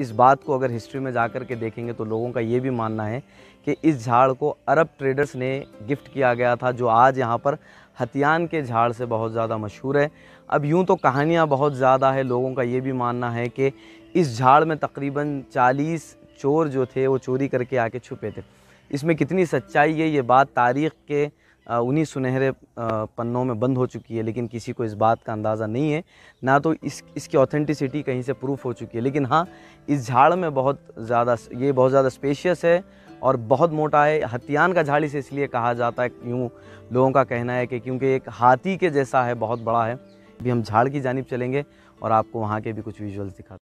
इस बात को अगर हिस्ट्री में जा कर के देखेंगे तो लोगों का ये भी मानना है कि इस झाड़ को अरब ट्रेडर्स ने गिफ्ट किया गया था जो आज यहाँ पर हथियान के झाड़ से बहुत ज़्यादा मशहूर है अब यूँ तो कहानियाँ बहुत ज़्यादा है लोगों का ये भी मानना है कि इस झाड़ में तकरीबन चालीस चोर जो थे वो चोरी करके आके छुपे थे इसमें कितनी सच्चाई है ये बात तारीख़ के उन्हीं सुनहरे पन्नों में बंद हो चुकी है लेकिन किसी को इस बात का अंदाज़ा नहीं है ना तो इस इसकी ऑथेंटिसिटी कहीं से प्रूफ हो चुकी है लेकिन हाँ इस झाड़ में बहुत ज़्यादा ये बहुत ज़्यादा स्पेशियस है और बहुत मोटा है हथियान का झाड़ इसे इसलिए कहा जाता है क्यों लोगों का कहना है कि क्योंकि एक हाथी के जैसा है बहुत बड़ा है अभी हम झाड़ की जानब चलेंगे और आपको वहाँ के भी कुछ विजुअल्स दिखाते